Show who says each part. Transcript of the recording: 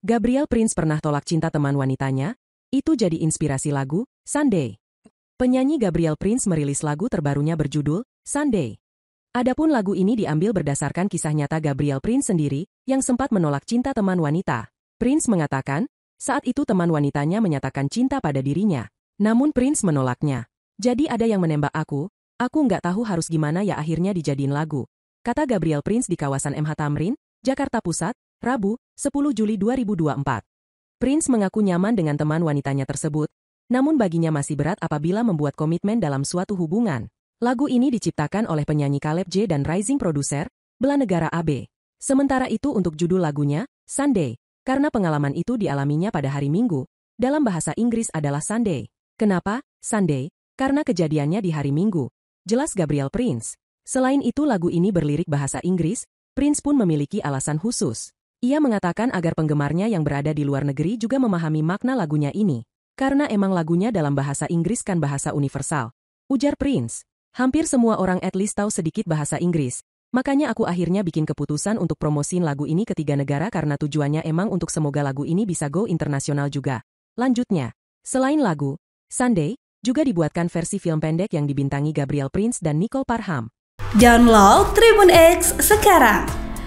Speaker 1: Gabriel Prince pernah tolak cinta teman wanitanya, itu jadi inspirasi lagu, Sunday. Penyanyi Gabriel Prince merilis lagu terbarunya berjudul, Sunday. Adapun lagu ini diambil berdasarkan kisah nyata Gabriel Prince sendiri, yang sempat menolak cinta teman wanita. Prince mengatakan, saat itu teman wanitanya menyatakan cinta pada dirinya. Namun Prince menolaknya. Jadi ada yang menembak aku, aku nggak tahu harus gimana ya akhirnya dijadiin lagu. Kata Gabriel Prince di kawasan MH Tamrin, Jakarta Pusat, Rabu, 10 Juli 2024. Prince mengaku nyaman dengan teman wanitanya tersebut, namun baginya masih berat apabila membuat komitmen dalam suatu hubungan. Lagu ini diciptakan oleh penyanyi Caleb J dan rising Producer, Bela Negara AB. Sementara itu untuk judul lagunya, Sunday, karena pengalaman itu dialaminya pada hari Minggu, dalam bahasa Inggris adalah Sunday. Kenapa, Sunday? Karena kejadiannya di hari Minggu. Jelas Gabriel Prince. Selain itu lagu ini berlirik bahasa Inggris, Prince pun memiliki alasan khusus. Ia mengatakan agar penggemarnya yang berada di luar negeri juga memahami makna lagunya ini, karena emang lagunya dalam bahasa Inggris kan bahasa universal. Ujar Prince, hampir semua orang at least tahu sedikit bahasa Inggris, makanya aku akhirnya bikin keputusan untuk promosiin lagu ini ke tiga negara karena tujuannya emang untuk semoga lagu ini bisa go internasional juga. Lanjutnya, selain lagu, Sunday, juga dibuatkan versi film pendek yang dibintangi Gabriel Prince dan Nicole Parham. Download Tribun X sekarang!